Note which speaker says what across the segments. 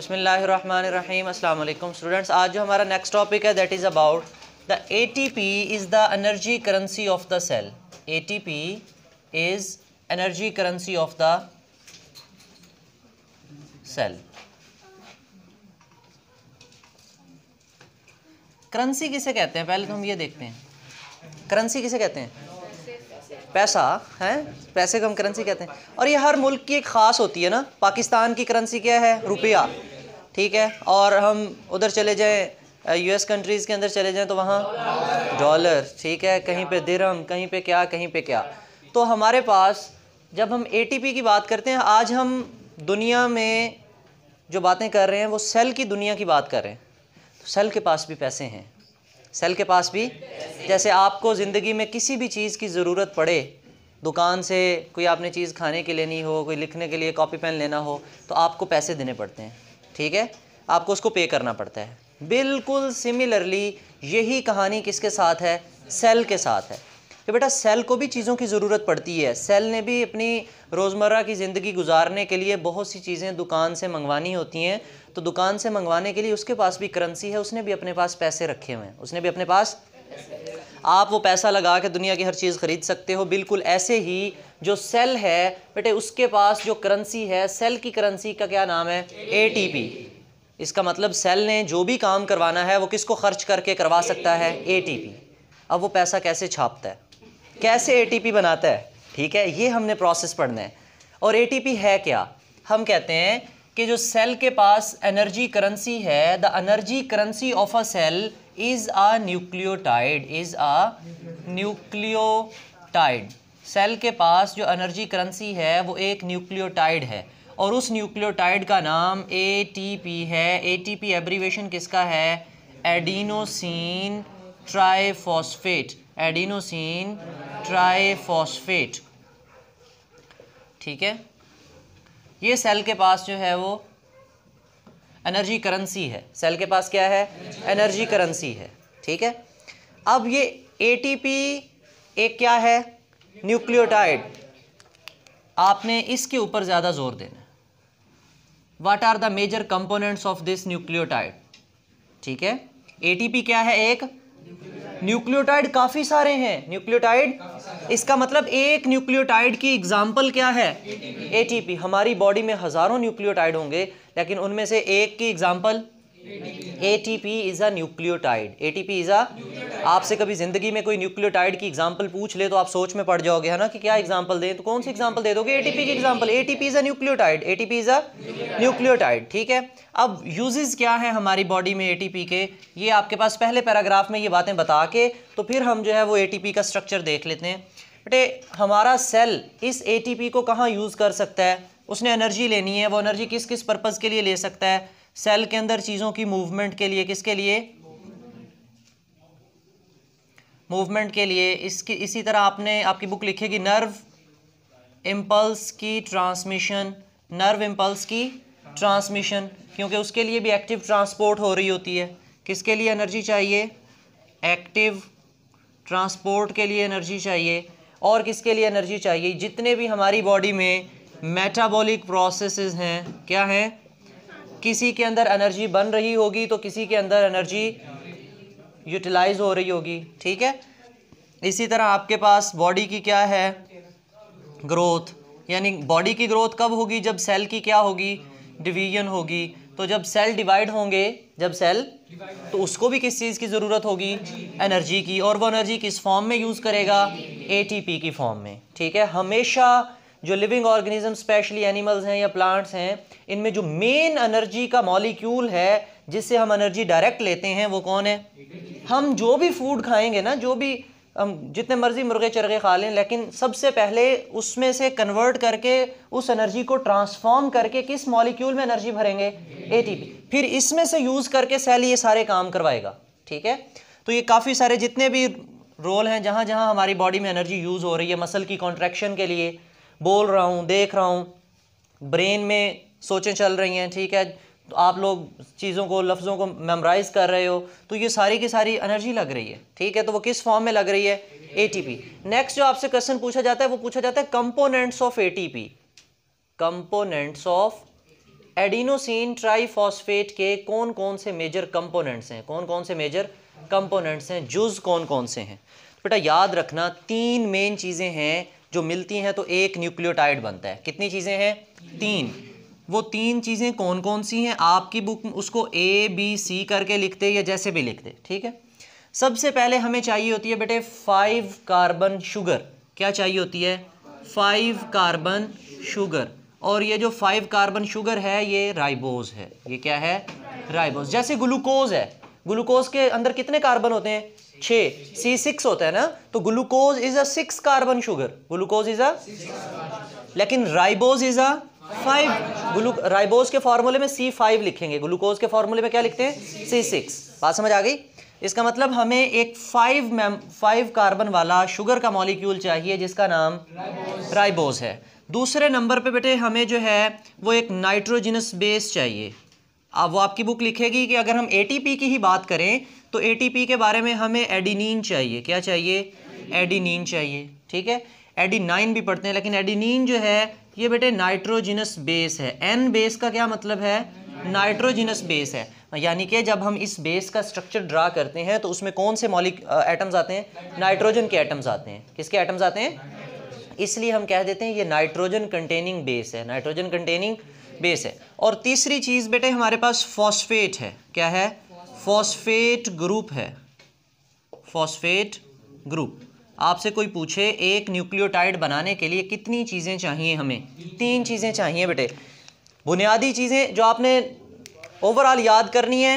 Speaker 1: बसमीम अल्लाम स्टूडेंट्स आज जो हमारा नेक्स्ट टॉपिक है that is about the A T P is the energy currency of the cell A T P is energy currency of the cell currency किसे कहते हैं पहले तो हम ये देखते हैं करेंसी किसे कहते हैं पैसा है पैसे को हम करेंसी कहते हैं और ये हर मुल्क की एक ख़ास होती है ना पाकिस्तान की करेंसी क्या है रुपया ठीक है और हम उधर चले जाएँ यूएस कंट्रीज़ के अंदर चले जाएँ तो वहाँ डॉलर ठीक है कहीं पे दिरम कहीं पे क्या कहीं पे क्या तो हमारे पास जब हम एटीपी की बात करते हैं आज हम दुनिया में जो बातें कर रहे हैं वो सेल की दुनिया की बात कर रहे हैं तो सेल के पास भी पैसे हैं सेल के पास भी जैसे आपको ज़िंदगी में किसी भी चीज़ की ज़रूरत पड़े दुकान से कोई आपने चीज़ खाने की लेनी हो कोई लिखने के लिए कॉपी पेन लेना हो तो आपको पैसे देने पड़ते हैं ठीक है आपको उसको पे करना पड़ता है बिल्कुल सिमिलरली यही कहानी किसके साथ है सेल के साथ है कि बेटा सेल को भी चीज़ों की ज़रूरत पड़ती है सेल ने भी अपनी रोज़मर्रा की ज़िंदगी गुजारने के लिए बहुत सी चीज़ें दुकान से मंगवानी होती हैं तो दुकान से मंगवाने के लिए उसके पास भी करेंसी है उसने भी अपने पास पैसे रखे हुए हैं उसने भी अपने पास आप वो पैसा लगा के दुनिया की हर चीज़ ख़रीद सकते हो बिल्कुल ऐसे ही जो सेल है बेटे उसके पास जो करेंसी है सेल की करेंसी का क्या नाम है ए इसका मतलब सेल ने जो भी काम करवाना है वो किसको खर्च करके करवा सकता है ए अब वो पैसा कैसे छापता है कैसे ए बनाता है ठीक है ये हमने प्रोसेस पढ़ना है और ए है क्या हम कहते हैं कि जो सेल के पास एनर्जी करेंसी है the energy currency of a cell is a nucleotide is a nucleotide cell के पास जो एनर्जी करेंसी है वो एक न्यूक्लियोटाइड है और उस न्यूक्लियोटाइड का नाम एटीपी है एटीपी एब्रीवेशन किसका है एडिनोसिन ट्राइफॉस्फेट एडिनोसिन ट्राइफॉस्फेट ठीक है ये सेल के पास जो है वो एनर्जी करेंसी है सेल के पास क्या है एनर्जी करेंसी है ठीक है अब ये एटीपी एक क्या है न्यूक्लियोटाइड आपने इसके ऊपर ज़्यादा जोर देना what are the major components of this nucleotide ठीक है एटीपी क्या है एक न्यूक्लियोटाइड काफ़ी सारे हैं न्यूक्लियोटाइड इसका मतलब एक न्यूक्लियोटाइड की एग्जाम्पल क्या है एटीपी हमारी बॉडी में हज़ारों न्यूक्लियोटाइड होंगे लेकिन उनमें से एक की example a nucleotide A T P is a आपसे कभी जिंदगी में कोई न्यूक्लियोटाइड की एग्जांपल पूछ ले तो आप सोच में पड़ जाओगे है ना कि क्या एग्जांपल दें तो कौन सी एग्जांपल दे दोगे एटीपी की example ATP is a nucleotide ATP is a nucleotide ठीक है अब यूजेस क्या है हमारी बॉडी में पी के ये आपके पास पहले पैराग्राफ में ये बातें बता के तो फिर हम जो है वो पी का स्ट्रक्चर देख लेते हैं बेटे हमारा सेल इस पी को कहाँ यूज़ कर सकता है उसने एनर्जी लेनी है वो एनर्जी किस किस पर्पज़ के लिए ले सकता है सेल के अंदर चीज़ों की मूवमेंट के लिए किसके लिए मूवमेंट के लिए इसकी इसी तरह आपने आपकी बुक लिखेगी नर्व इम्पल्स की ट्रांसमिशन नर्व इम्पल्स की ट्रांसमिशन क्योंकि उसके लिए भी एक्टिव ट्रांसपोर्ट हो रही होती है किसके लिए एनर्जी चाहिए एक्टिव ट्रांसपोर्ट के लिए एनर्जी चाहिए और किसके लिए एनर्जी चाहिए जितने भी हमारी बॉडी में मेटाबॉलिक प्रोसेसेस हैं क्या हैं किसी के अंदर एनर्जी बन रही होगी तो किसी के अंदर एनर्जी यूटिलाइज हो रही होगी ठीक है इसी तरह आपके पास बॉडी की क्या है ग्रोथ यानी बॉडी की ग्रोथ कब होगी जब सेल की क्या होगी डिवीजन होगी तो जब सेल डिवाइड होंगे जब सेल तो उसको भी किस चीज़ की ज़रूरत होगी एनर्जी की और वो एनर्जी किस फॉर्म में यूज़ करेगा एटीपी की फॉर्म में ठीक है हमेशा जो लिविंग ऑर्गेनिज्म स्पेशली एनिमल्स हैं या प्लांट्स हैं इनमें जो मेन एनर्जी का मॉलिक्यूल है जिससे हम एनर्जी डायरेक्ट लेते हैं वो कौन है हम जो भी फूड खाएंगे ना जो भी हम जितने मर्जी मुर्गे चरगे खा लें लेकिन सबसे पहले उसमें से कन्वर्ट करके उस एनर्जी को ट्रांसफॉर्म करके किस मॉलिक्यूल में एनर्जी भरेंगे एटीपी फिर इसमें से यूज़ करके सेल ये सारे काम करवाएगा ठीक है तो ये काफ़ी सारे जितने भी रोल हैं जहाँ जहाँ हमारी बॉडी में एनर्जी यूज़ हो रही है मसल की कॉन्ट्रैक्शन के लिए बोल रहा हूँ देख रहा हूँ ब्रेन में सोचें चल रही हैं ठीक है तो आप लोग चीज़ों को लफ्ज़ों को मेमोराइज कर रहे हो तो ये सारी की सारी एनर्जी लग रही है ठीक है तो वो किस फॉर्म में लग रही है एटीपी नेक्स्ट जो आपसे क्वेश्चन पूछा जाता है वो पूछा जाता है components of ATP components of adenosine triphosphate के कौन कौन से मेजर कंपोनेंट्स हैं कौन कौन से मेजर कंपोनेंट्स हैं जुज कौन कौन से हैं बेटा याद रखना तीन मेन चीज़ें हैं जो मिलती हैं तो एक न्यूक्लियोटाइड बनता है कितनी चीज़ें हैं तीन वो तीन चीज़ें कौन कौन सी हैं आपकी बुक उसको ए बी सी करके लिखते या जैसे भी लिखते ठीक है सबसे पहले हमें चाहिए होती है बेटे फाइव कार्बन शुगर क्या चाहिए होती है फाइव कार्बन शुगर और ये जो फाइव कार्बन शुगर है ये राइबोज है ये क्या है राइबोज जैसे ग्लूकोज है ग्लूकोज के अंदर कितने कार्बन होते हैं छः सी सिक्स होता है ना तो glucose is a six carbon sugar glucose is a लेकिन ribose is a five glu ribose के फॉर्मूले में सी फाइव लिखेंगे ग्लूकोज के फॉर्मूले में क्या लिखते हैं सी सिक्स बात समझ आ गई इसका मतलब हमें एक फाइव मैम फाइव कार्बन वाला शुगर का मॉलिक्यूल चाहिए जिसका नाम राइबोज है दूसरे नंबर पे बेटे हमें जो है वो एक नाइट्रोजिनस बेस चाहिए अब वो आपकी बुक लिखेगी कि अगर हम एटीपी की ही बात करें तो एटीपी के बारे में हमें एडिनिन चाहिए क्या चाहिए एडिनिन चाहिए ठीक है एडिनाइन भी पढ़ते हैं लेकिन एडिनिन जो है ये बेटे नाइट्रोजिनस बेस है एन बेस का क्या मतलब है नाइट्रोजिनस बेस है यानी कि जब हम इस बेस का स्ट्रक्चर ड्रा करते हैं तो उसमें कौन से मॉलिक एटम्स आते हैं नाइट्रोजन के एटम्स आते हैं किसके एटम्स आते हैं इसलिए हम कह देते हैं ये नाइट्रोजन कंटेनिंग बेस है नाइट्रोजन कंटेनिंग बेस है और तीसरी चीज़ बेटे हमारे पास फॉस्फेट है क्या है फॉस्फेट ग्रुप है फॉस्फेट ग्रुप आपसे कोई पूछे एक न्यूक्लियोटाइड बनाने के लिए कितनी चीज़ें चाहिए हमें तीन चीज़ें चाहिए बेटे बुनियादी चीज़ें जो आपने ओवरऑल याद करनी है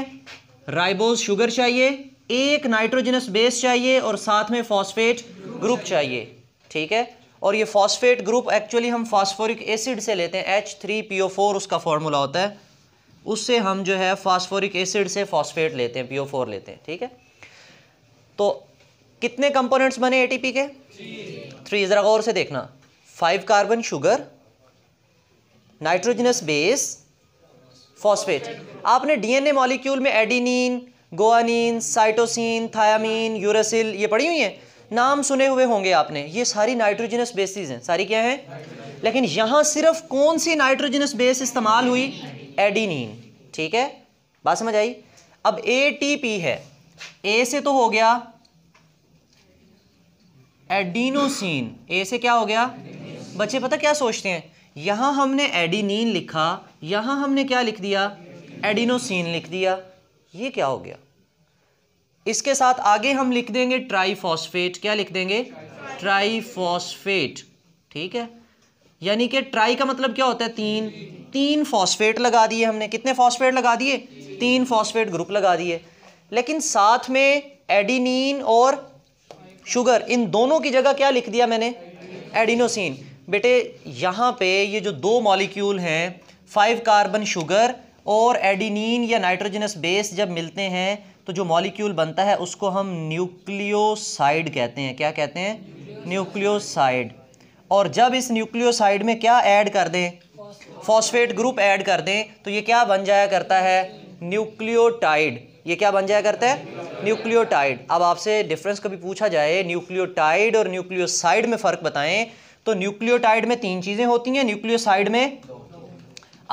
Speaker 1: राइबोज शुगर चाहिए एक नाइट्रोजनस बेस चाहिए और साथ में फॉस्फेट ग्रुप चाहिए ठीक है और ये फॉस्फेट ग्रुप एक्चुअली हम फॉस्फोरिक एसिड से लेते हैं H three P O four उसका फॉर्मूला होता है उससे हम जो है फॉस्फोरिक एसिड से फॉस्फेट लेते हैं पी ओ फोर लेते हैं ठीक है तो कितने कंपोनेंट्स बने एटीपी के थ्री ज़रा गौर से देखना five carbon sugar nitrogenous base phosphate आपने डीएनए मॉलिक्यूल में adenine guanine cytosine thymine uracil ये पड़ी हुई हैं नाम सुने हुए होंगे आपने ये सारी नाइट्रोजनस बेसिस हैं सारी क्या हैं लेकिन यहाँ सिर्फ कौन सी नाइट्रोजनस बेस इस्तेमाल हुई एडीनिन ठीक है बात समझ आई अब ए है ए से तो हो गया एडीनोसिन ए से क्या हो गया बच्चे पता क्या सोचते हैं यहाँ हमने एडीनिन लिखा यहाँ हमने क्या लिख दिया एडिनोसिन लिख दिया ये क्या हो गया इसके साथ आगे हम लिख देंगे ट्राईफॉस्फेट क्या लिख देंगे ट्राईफॉस्फेट ठीक है यानी कि ट्राई का मतलब क्या होता है तीन तीन फॉस्फेट लगा दिए हमने कितने फॉस्फेट लगा दिए तीन फॉस्फेट ग्रुप लगा दिए लेकिन साथ में एडिनिन और शुगर इन दोनों की जगह क्या लिख दिया मैंने एडिनोसिन बेटे यहाँ पे ये जो दो मॉलिक्यूल हैं फाइव कार्बन शुगर और एडिनिन या नाइट्रोजनस बेस जब मिलते हैं तो जो मॉलिक्यूल बनता है उसको हम न्यूक्लियोसाइड कहते हैं क्या कहते हैं न्यूक्लियोसाइड और जब इस न्यूक्लियोसाइड में क्या ऐड कर दें फॉस्फेट ग्रुप ऐड कर दें तो ये क्या बन जाया करता है न्यूक्लियोटाइड ये क्या बन जाया करता है न्यूक्लियोटाइड अब आपसे डिफरेंस कभी पूछा जाए न्यूक्लियोटाइड और न्यूक्लियोसाइड में फ़र्क बताएं तो न्यूक्लियोटाइड में तीन चीज़ें होती हैं न्यूक्लियोसाइड में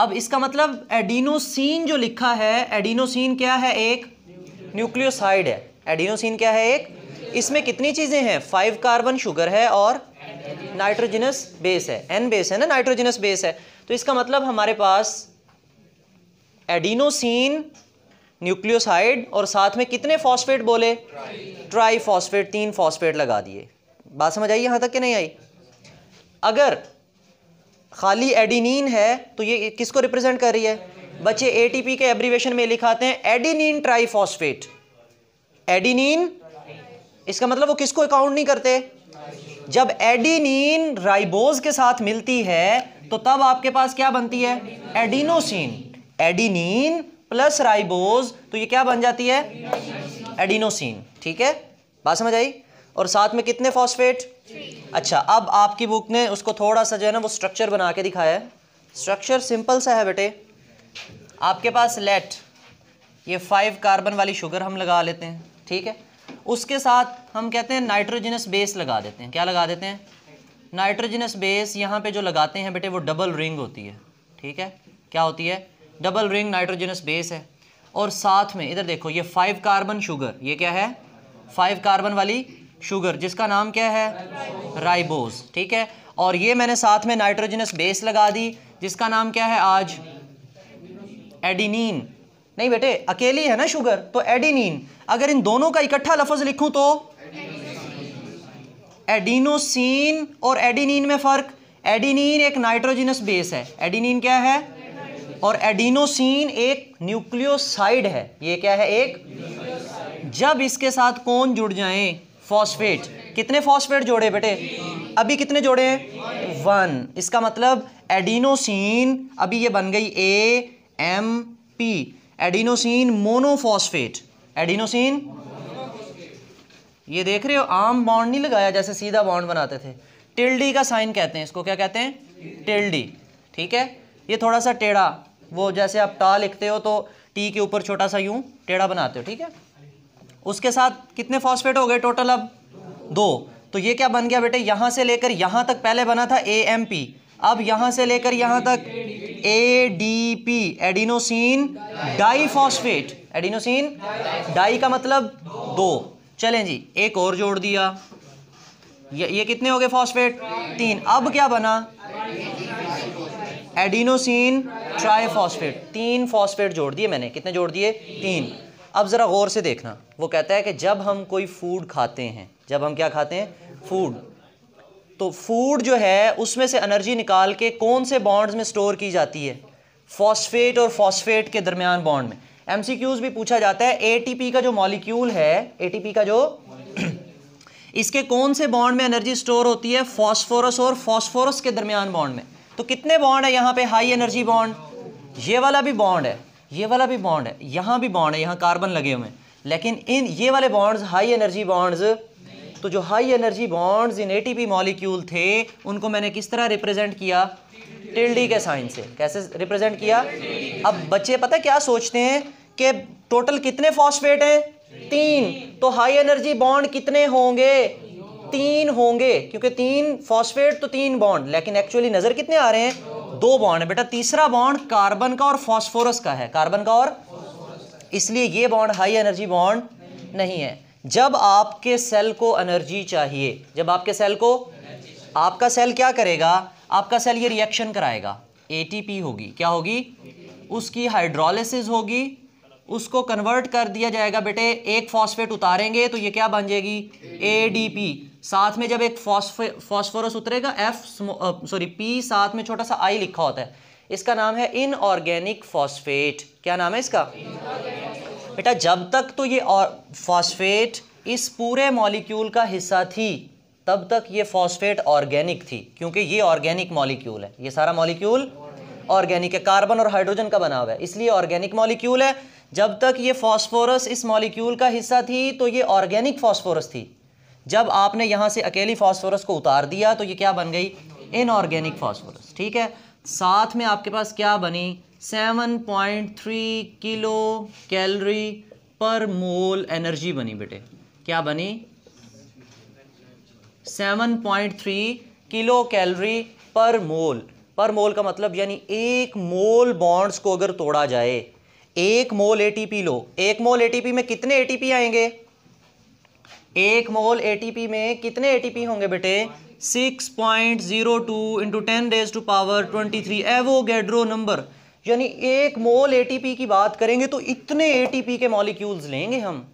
Speaker 1: अब इसका मतलब एडिनोसिन जो लिखा है एडिनोसिन क्या है एक न्यूक्लियोसाइड है एडिनोसिन क्या है एक इसमें कितनी चीज़ें हैं फाइव कार्बन शुगर है और नाइट्रोजिनस बेस है एन बेस है ना नाइट्रोजिनस बेस है तो इसका मतलब हमारे पास एडिनोसिन न्यूक्लियोसाइड और साथ में कितने फॉस्फेट बोले ट्राई फॉस्फेट तीन फॉस्फेट लगा दिए बात समझ आई यहाँ तक कि नहीं आई अगर खाली एडिनिन है तो ये किसको रिप्रेजेंट कर रही है बच्चे एटीपी के एब्रीवेशन में लिखाते हैं एडिनिन ट्राइफॉस्फेट एडिनिन इसका मतलब वो किसको अकाउंट नहीं करते जब एडिनिन राइबोज के साथ मिलती है तो तब आपके पास क्या बनती है एडिनोसिन एडिनिन प्लस राइबोज तो ये क्या बन जाती है एडिनोसिन ठीक है बात समझ आई और साथ में कितने फॉस्फेट अच्छा अब आपकी बुक ने उसको थोड़ा सा जो है ना वो स्ट्रक्चर बना के दिखाया है स्ट्रक्चर सिंपल सा है बेटे आपके पास लेट ये फाइव कार्बन वाली शुगर हम लगा लेते हैं ठीक है उसके साथ हम कहते हैं नाइट्रोजिनस बेस लगा देते हैं क्या लगा देते हैं नाइट्रोजिनस बेस यहाँ पे जो लगाते हैं बेटे वो डबल रिंग होती है ठीक है क्या होती है डबल रिंग नाइट्रोजनस बेस है और साथ में इधर देखो ये फाइव कार्बन शुगर ये क्या है फाइव कार्बन वाली शुगर जिसका नाम क्या है राइबोज ठीक है और ये मैंने साथ में नाइट्रोजनस बेस लगा दी जिसका नाम क्या है आज एडिनिन नहीं बेटे अकेली है ना शुगर तो एडिनिन अगर इन दोनों का इकट्ठा लफज लिखूं तो एडिनोसिन और एडिनिन में फ़र्क एडिनिन एक नाइट्रोजिनस बेस है एडिनिन क्या है और एडिनोसिन एक न्यूक्लियोसाइड है ये क्या है एक जब इसके साथ कौन जुड़ जाए फॉस्फेट कितने फॉस्फेट जोड़े बेटे अभी कितने जोड़े हैं वन इसका मतलब एडिनोसिन अभी ये बन गई A M P adenosine monophosphate adenosine ये देख रहे हो आम बॉन्ड नहीं लगाया जैसे सीधा बॉन्ड बनाते थे टिल्डी का साइन कहते हैं इसको क्या कहते हैं टिल्डी ठीक है ये थोड़ा सा टेढ़ा वो जैसे आप टा लिखते हो तो टी के ऊपर छोटा सा यूं टेढ़ा बनाते हो ठीक है उसके साथ कितने फॉस्फेट हो गए टोटल अब दो तो ये क्या बन गया बेटे यहाँ से लेकर यहाँ तक पहले बना था ए एम पी अब यहाँ से लेकर यहाँ तक P adenosine diphosphate adenosine di का मतलब दो चलें जी एक और जोड़ दिया ये ये कितने हो गए फॉस्फेट तीन अब क्या बना एडिनोसिन फॉस्फेट तीन फॉस्फेट जोड़ दिए मैंने कितने जोड़ दिए तीन अब ज़रा गौर से देखना वो कहता है कि जब हम कोई फूड खाते हैं जब हम क्या खाते हैं फूड तो फूड जो है उसमें से एनर्जी निकाल के कौन से बॉन्ड्स में स्टोर की जाती है फॉस्फेट और फॉस्फेट के दरमियान बॉन्ड में एमसीक्यूज भी पूछा जाता है ए का जो मॉलिक्यूल है ए का जो इसके कौन से बॉन्ड में एनर्जी स्टोर होती है फॉस्फोरस और फॉस्फोरस के दरमियान बॉन्ड में तो कितने बॉन्ड है यहाँ पे हाई एनर्जी बॉन्ड ये वाला भी बॉन्ड है ये वाला भी बॉन्ड है यहाँ भी बॉन्ड है यहाँ कार्बन लगे हुए हैं लेकिन इन ये वाले बॉन्ड्स हाई एनर्जी बॉन्ड्स तो जो high energy bonds in ATP molecule थे उनको मैंने किस तरह रिप्रेजेंट किया टिल्डी के साइन से कैसे रिप्रेजेंट किया अब बच्चे पता क्या सोचते हैं कि टोटल कितने फॉस्फेट हैं तीन तो हाई एनर्जी बॉन्ड कितने होंगे तीन होंगे क्योंकि तीन फॉस्फेट तो तीन बॉन्ड लेकिन एक्चुअली नजर कितने आ रहे हैं दो बॉन्ड है बेटा तीसरा बॉन्ड कार्बन का और फॉस्फोरस का है कार्बन का और इसलिए ये बॉन्ड हाई एनर्जी बॉन्ड नहीं है जब आपके सेल को एनर्जी चाहिए जब आपके सेल को आपका सेल क्या करेगा आपका सेल ये रिएक्शन कराएगा एटीपी होगी क्या होगी उसकी हाइड्रोलिसिस होगी उसको कन्वर्ट कर दिया जाएगा बेटे एक फॉस्फेट उतारेंगे तो ये क्या बन जाएगी एडीपी साथ में जब एक फॉस्फोरस उतरेगा एफ सॉरी पी साथ में छोटा सा आई लिखा होता है इसका नाम है इनऑर्गेनिक फॉस्फेट क्या नाम है इसका बेटा जब तक तो ये फॉस्फेट इस पूरे मॉलिक्यूल का हिस्सा थी तब तक ये फॉस्फेट ऑर्गेनिक थी क्योंकि ये ऑर्गेनिक मॉलिक्यूल है ये सारा मॉलिक्यूल ऑर्गेनिक है कार्बन और हाइड्रोजन का बना हुआ है इसलिए ऑर्गेनिक मॉलिक्यूल है जब तक ये फॉस्फोरस इस मॉलिक्यूल का हिस्सा थी तो ये ऑर्गेनिक फॉस्फोरस थी जब आपने यहाँ से अकेली फॉस्फोरस को उतार दिया तो ये क्या बन गई इनऑर्गेनिक फॉस्फोरस ठीक है साथ में आपके पास क्या बनी 7.3 kilo calorie per mole energy बनी बेटे क्या बनी 7.3 किलो कैलोरी पर मोल पर मोल का मतलब यानी एक मोल बॉन्ड्स को अगर तोड़ा जाए एक मोल एटीपी लो एक मोल एटीपी में कितने एटीपी आएंगे एक मोल एटीपी में कितने एटीपी होंगे बेटे 6.02 point zero two into ten raise to power 23 Avogadro number यानी एक मोल एटीपी की बात करेंगे तो इतने एटीपी के मॉलिक्यूल्स लेंगे हम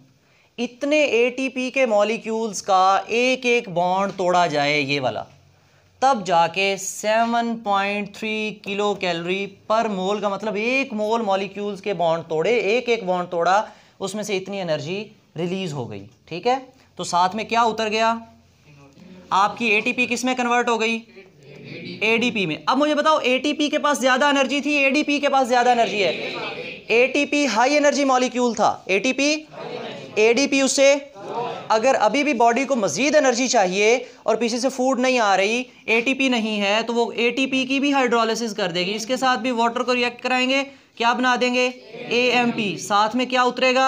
Speaker 1: इतने एटीपी के मॉलिक्यूल्स का एक एक बॉन्ड तोड़ा जाए ये वाला तब जाके 7.3 किलो कैलोरी पर मोल का मतलब एक मोल मॉलिक्यूल्स के बॉन्ड तोड़े एक एक बॉन्ड तोड़ा उसमें से इतनी एनर्जी रिलीज हो गई ठीक है तो साथ में क्या उतर गया आपकी एटीपी किस में कन्वर्ट हो गई एडीपी में अब मुझे बताओ एटीपी के पास ज़्यादा एनर्जी थी एडीपी के पास ज़्यादा एनर्जी है एटीपी हाई एनर्जी मॉलिक्यूल था एटीपी एडीपी उसे अगर अभी भी बॉडी को मज़ीद एनर्जी चाहिए और पीछे से फूड नहीं आ रही एटीपी नहीं है तो वो एटीपी की भी हाइड्रोलिसिस कर देगी इसके साथ भी वाटर को रिएक्ट कराएंगे क्या बना देंगे एएमपी साथ में क्या उतरेगा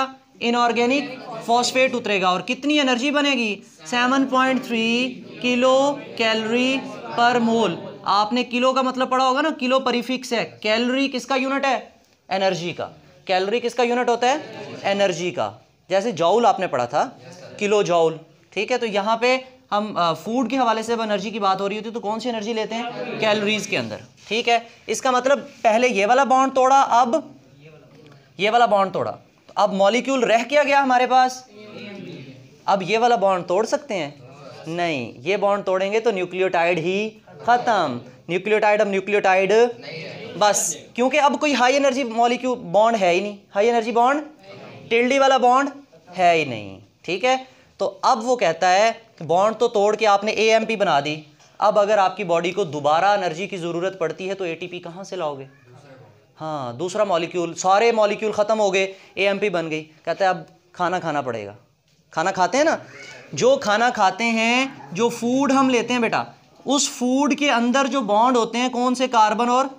Speaker 1: इनऑर्गेनिक फॉस्फेट उतरेगा और कितनी एनर्जी बनेगी 7.3 किलो कैलोरी पर मोल आपने किलो का मतलब पढ़ा होगा ना किलो परिफिक्स है कैलोरी किसका यूनिट है एनर्जी का कैलोरी किसका यूनिट होता है एनर्जी का जैसे जॉउल आपने पढ़ा था किलो जॉउल ठीक है तो यहाँ पे हम फूड के हवाले से अब एनर्जी की बात हो रही होती है तो कौन सी एनर्जी लेते हैं कैलोरीज के अंदर ठीक है इसका मतलब पहले ये वाला बॉन्ड तोड़ा अब ये वाला बॉन्ड तोड़ा तो अब मॉलिक्यूल रह क्या गया हमारे पास अब ये वाला बॉन्ड तोड़ सकते हैं नहीं ये बॉन्ड तोड़ेंगे तो न्यूक्लियोटाइड ही खत्म न्यूक्लियोटाइड अब न्यूक्लियोटाइड बस क्योंकि अब कोई हाई एनर्जी मॉलिक्यूल बॉन्ड है ही नहीं हाई एनर्जी बॉन्ड टिल्डी वाला बॉन्ड है ही नहीं ठीक है तो अब वो कहता है बॉन्ड तो तोड़ के आपने ए बना दी अब अगर आपकी बॉडी को दोबारा एनर्जी की ज़रूरत पड़ती है तो ए टी कहाँ से लाओगे हाँ दूसरा मॉलिक्यूल सारे मॉलिक्यूल ख़त्म हो गए ए बन गई कहता है अब खाना खाना पड़ेगा खाना खाते हैं ना जो खाना खाते हैं जो फूड हम लेते हैं बेटा उस फूड के अंदर जो बॉन्ड होते हैं कौन से कार्बन और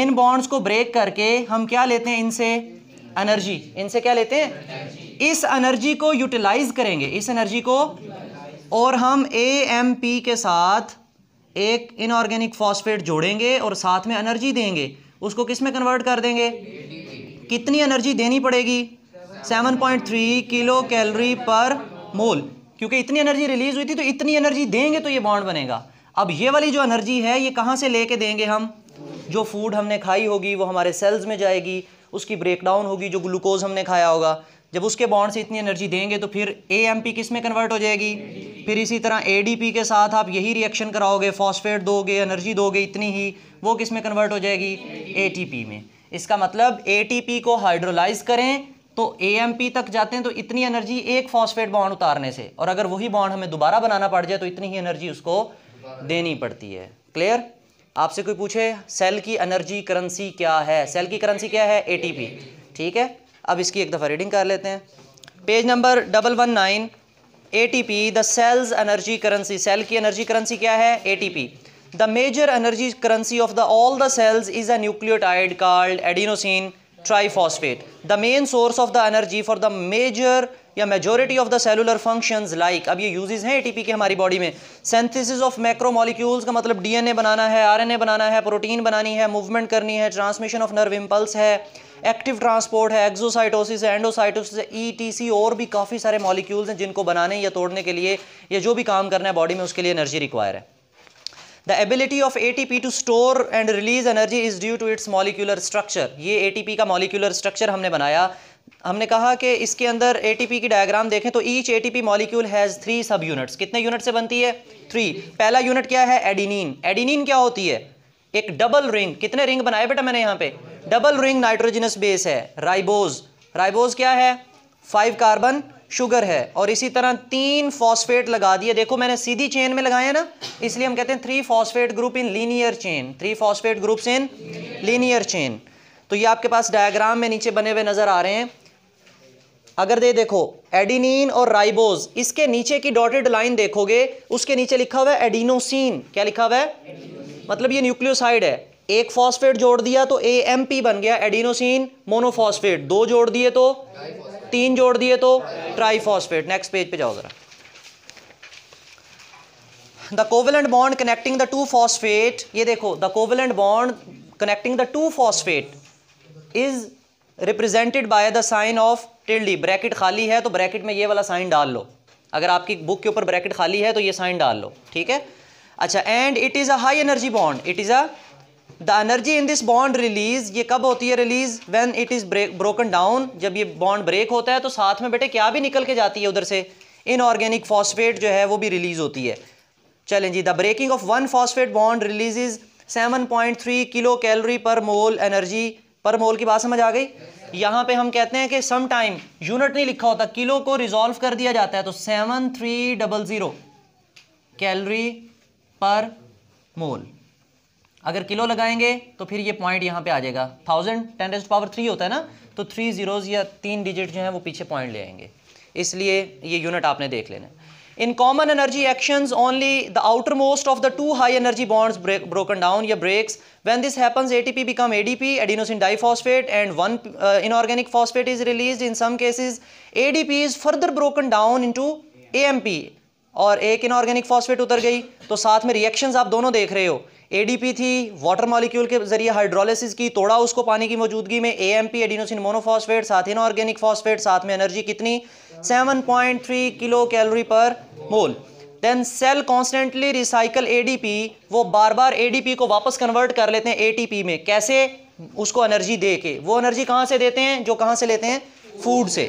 Speaker 1: इन बॉन्ड्स को ब्रेक करके हम क्या लेते हैं इनसे एनर्जी इनसे क्या लेते हैं इस एनर्जी को यूटिलाइज करेंगे इस एनर्जी को और हम ए एम पी के साथ एक इनऑर्गेनिक फॉस्फेट जोड़ेंगे और साथ में एनर्जी देंगे उसको किस में कन्वर्ट कर देंगे कितनी एनर्जी देनी पड़ेगी 7.3 किलो कैलोरी पर मोल क्योंकि इतनी एनर्जी रिलीज हुई थी तो इतनी एनर्जी देंगे तो ये बॉन्ड बनेगा अब ये वाली जो एनर्जी है ये कहाँ से लेके देंगे हम जो फूड हमने खाई होगी वो हमारे सेल्स में जाएगी उसकी ब्रेकडाउन होगी जो ग्लूकोज हमने खाया होगा जब उसके बॉन्ड से इतनी एनर्जी देंगे तो फिर ए एम पी किस में कन्वर्ट हो जाएगी फिर इसी तरह ए डी पी के साथ आप यही रिएक्शन कराओगे फॉस्फेट दोगे एनर्जी दोगे इतनी ही वो किस में कन्वर्ट हो जाएगी ए टी पी में इसका मतलब ए टी पी को हाइड्रोलाइज करें तो ए तक जाते हैं तो इतनी एनर्जी एक फॉस्फेट बॉन्ड उतारने से और अगर वही बॉन्ड हमें दोबारा बनाना पड़ जाए तो इतनी ही एनर्जी उसको देनी पड़ती है क्लियर आपसे कोई पूछे सेल की एनर्जी करेंसी क्या है सेल की करेंसी क्या है पी ठीक है अब इसकी एक दफ़ा रीडिंग कर लेते हैं page number double one nine A T P the cells energy currency cell की एनर्जी करेंसी क्या है A T P the major energy currency of the all the cells is a nucleotide called adenosine triphosphate the main source of the energy for the major या majority of the cellular function like अब ये usage हैं ए T P के हमारी body में synthesis of macromolecules molecules का मतलब D N A बनाना है आर एन ए बनाना है प्रोटीन बनानी है मूवमेंट करनी है ट्रांसमिशन ऑफ नर्व इम्पल्स है एक्टिव ट्रांसपोर्ट है एक्जोसाइटोसिस है एंडोसाइटोसिस है सी e और भी काफ़ी सारे मॉलिक्यूल्स हैं जिनको बनाने या तोड़ने के लिए या जो भी काम करना है बॉडी में उसके लिए एनर्जी रिक्वायर है the ability of A P to store and release energy is due to its molecular structure ये ए पी का मॉलिकुलर स्ट्रक्चर हमने बनाया हमने कहा कि इसके अंदर ए पी की डायग्राम देखें तो each A P molecule has three subunits कितने यूनिट से बनती है थ्री पहला यूनिट क्या है एडिनिन एडिनिन क्या होती है एक डबल रिंग कितने रिंग बनाए बेटा मैंने यहाँ पे डबल रिंग नाइट्रोजनस बेस है राइबोज राइबोज क्या है फाइव कार्बन शुगर है और इसी तरह तीन फॉस्फेट लगा दिए देखो मैंने सीधी चेन में लगाया ना इसलिए हम कहते हैं three phosphate group in linear chain three phosphate groups in linear chain तो ये आपके पास डायग्राम में नीचे बने हुए नज़र आ रहे हैं अगर दे देखो एडिनिन और राइबोज इसके नीचे की डॉटेड लाइन देखोगे उसके नीचे लिखा हुआ है एडिनोसिन क्या लिखा हुआ है मतलब ये न्यूक्लियोसाइड है एक फॉस्फेट जोड़ दिया तो ए एम पी बन गया एडिनोसिन मोनोफॉस्फेट दो जोड़ दिए तो तीन जोड़ दिए तो ट्राईफॉस्फेट नेक्स्ट पेज पे जाओ ज़रा the covalent bond connecting the two phosphate ये देखो the covalent bond connecting the two phosphate is represented by the sign of tilde bracket खाली है तो ब्रैकेट में ये वाला साइन डाल लो अगर आपकी बुक के ऊपर ब्रैकेट खाली है तो ये साइन डाल लो ठीक है अच्छा and it is a high energy bond it is a the energy in this bond release ये कब होती है release when it is break broken down जब ये बॉन्ड ब्रेक होता है तो साथ में बेटे क्या भी निकल के जाती है उधर से इनऑर्गेनिक फॉस्फेट जो है वो भी रिलीज होती है चलें जी the breaking of one phosphate bond release is seven point three kilo calorie per mole energy per मोल की बात समझ आ गई यहाँ पे हम कहते हैं कि सम टाइम यूनिट नहीं लिखा होता किलो को रिजॉल्व कर दिया जाता है तो seven three double zero calorie per mole अगर किलो लगाएंगे तो फिर ये पॉइंट यहाँ पे आ जाएगा thousand ten raised power three होता है ना तो थ्री जीरोज़ या तीन डिजिट जो है वो पीछे पॉइंट ले आएंगे इसलिए ये यूनिट आपने देख लेना in common energy actions only the outermost of the two high energy bonds broken down या breaks when this happens ATP become ADP adenosine diphosphate and one inorganic phosphate is released in some cases ADP is further broken down into AMP और एक inorganic phosphate उतर गई तो साथ में reactions आप दोनों देख रहे हो एडीपी थी वाटर मॉलिक्यूल के जरिए हाइड्रोलिसिस की तोड़ा उसको पानी की मौजूदगी में A M P adenosine monophosphate साथ इनऑर्गेनिक ऑर्गेनिक फॉस्फेट साथ में एनर्जी कितनी 7.3 kilo calorie per mole then cell constantly recycle P वो बार बार पी को वापस कन्वर्ट कर लेते हैं पी में कैसे उसको एनर्जी दे के वो एनर्जी कहाँ से देते हैं जो कहाँ से लेते हैं फूड से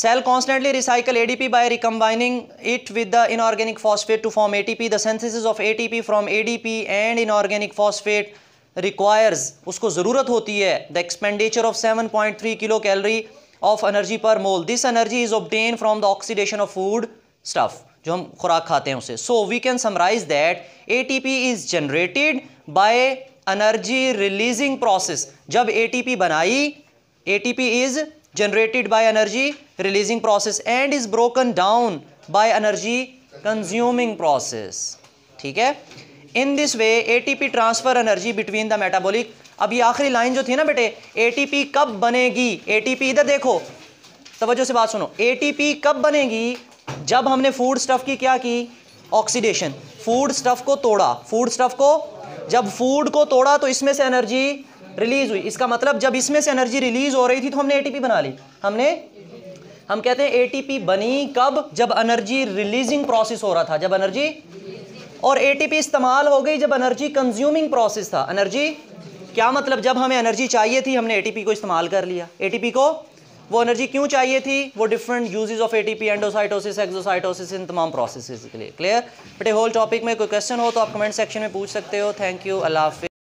Speaker 1: cell constantly recycle A D P by recombining it with the inorganic phosphate to form A T P synthesis of A T P from A D P and inorganic phosphate requires उसको ज़रूरत होती है the expenditure of seven point three kilo calorie of energy per mole this energy is obtain from the oxidation of food stuff जो हम खुराक खाते हैं उसे so we can summarise that A T P is generated by energy releasing process जब A T P बनाई A T P is generated by energy releasing process and is broken down by energy consuming process ठीक है in this way ATP transfer energy between the metabolic अब ये आखिरी line जो थी ना बेटे एटीपी कब बनेगी एटीपी इधर देखो तवज्जो से बात सुनो एटीपी कब बनेगी जब हमने फूड स्टफ की क्या की ऑक्सीडेशन फूड स्टफ को तोड़ा फूड स्टफ को जब फूड को तोड़ा तो इसमें से एनर्जी रिलीज हुई इसका मतलब जब इसमें से एनर्जी रिलीज हो रही थी तो हमने एटीपी बना ली हमने हम कहते हैं एटीपी बनी कब जब एनर्जी रिलीजिंग प्रोसेस हो रहा था जब एनर्जी और एटीपी इस्तेमाल हो गई जब एनर्जी कंज्यूमिंग प्रोसेस था एनर्जी क्या मतलब जब हमें एनर्जी चाहिए थी हमने एटीपी को इस्तेमाल कर लिया एटीपी को वो एनर्जी क्यों चाहिए थी वो different uses of ATP endocytosis exocytosis इन तमाम प्रोसेसेस के लिए clear but a whole topic में कोई क्वेश्चन हो तो आप कमेंट सेक्शन में पूछ सकते हो थैंक यू अल्लाह